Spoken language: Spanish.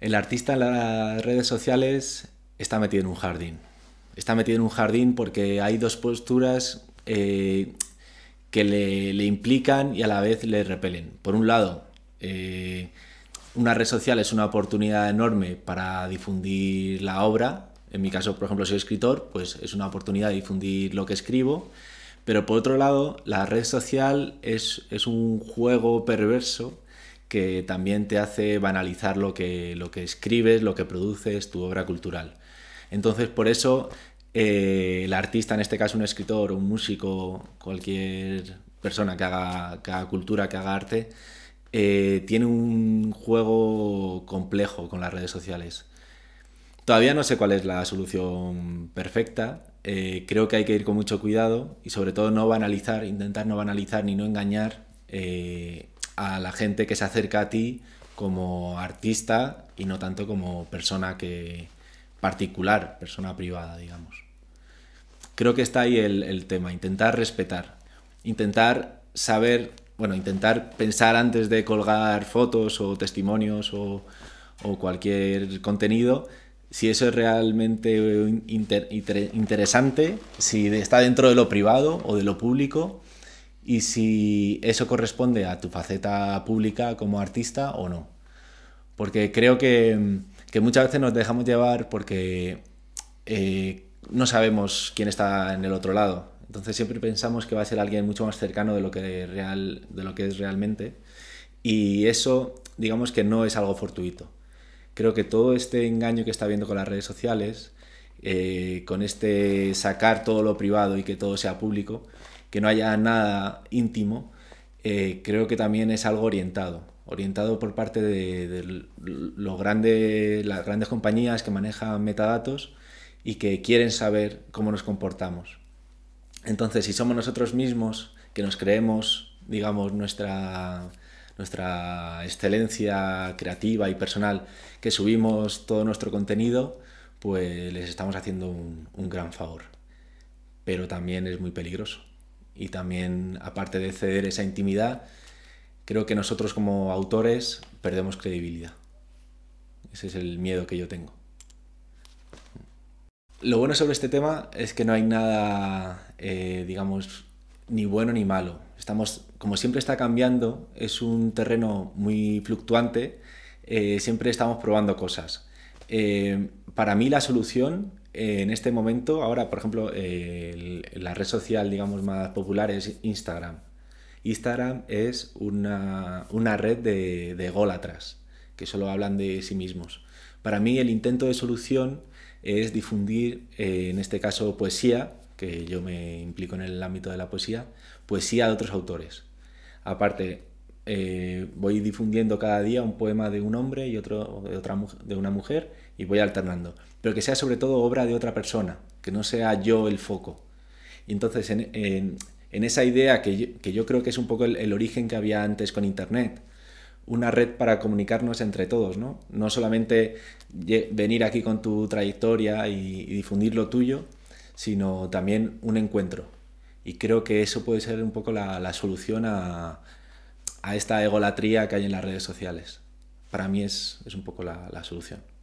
El artista en las redes sociales está metido en un jardín. Está metido en un jardín porque hay dos posturas eh, que le, implican y a la vez le repelen. Por un lado, eh, una red social es una oportunidad enorme para difundir la obra. En mi caso, por ejemplo, soy escritor, pues es una oportunidad de difundir lo que escribo. Pero por otro lado, la red social es un juego perverso que también te hace banalizar lo que, lo que escribes, lo que produces, tu obra cultural. Entonces, por eso, eh, el artista, en este caso un escritor, un músico, cualquier persona que haga, cultura, que haga arte, eh, tiene un juego complejo con las redes sociales. Todavía no sé cuál es la solución perfecta. Eh, creo que hay que ir con mucho cuidado y sobre todo no banalizar, intentar no banalizar ni no engañar a la gente que se acerca a ti como artista y no tanto como persona que particular, persona privada, digamos. Creo que está ahí el, tema, intentar respetar, intentar saber, bueno, intentar pensar antes de colgar fotos o testimonios o, cualquier contenido, si eso es realmente interesante, si está dentro de lo privado o de lo público y si eso corresponde a tu faceta pública como artista o no. Porque creo que, muchas veces nos dejamos llevar porque eh, no sabemos quién está en el otro lado. Entonces siempre pensamos que va a ser alguien mucho más cercano de lo que, de lo que es realmente. Y eso, digamos que no es algo fortuito. Creo que todo este engaño que está habiendo con las redes sociales, eh, con este sacar todo lo privado y que todo sea público, que no haya nada íntimo, eh, creo que también es algo orientado, orientado por parte de, las grandes compañías que manejan metadatos y que quieren saber cómo nos comportamos. Entonces, si somos nosotros mismos que nos creemos, digamos, nuestra, nuestra excelencia creativa y personal, que subimos todo nuestro contenido, pues les estamos haciendo un gran favor. Pero también es muy peligroso y también, aparte de ceder esa intimidad, creo que nosotros como autores perdemos credibilidad. Ese es el miedo que yo tengo. Lo bueno sobre este tema es que no hay nada, eh, digamos, ni bueno ni malo. Estamos, como siempre está cambiando, es un terreno muy fluctuante, eh, siempre estamos probando cosas. Eh, para mí la solución eh, en este momento, ahora por ejemplo, la red social digamos más popular es Instagram. Instagram es una, red de, de que solo hablan de sí mismos. Para mí el intento de solución es difundir, eh, en este caso, poesía, que yo me implico en el ámbito de la poesía, poesía de otros autores. Aparte, eh, voy difundiendo cada día un poema de un hombre y otro de, una mujer y voy alternando. Pero que sea sobre todo obra de otra persona, que no sea yo el foco. Y entonces en, esa idea que yo, creo que es un poco el, origen que había antes con Internet, una red para comunicarnos entre todos, ¿no? solamente venir aquí con tu trayectoria y, difundir lo tuyo, sino también un encuentro. Y creo que eso puede ser un poco la solución a, a esta egolatría que hay en las redes sociales. Para mí es, es un poco la solución.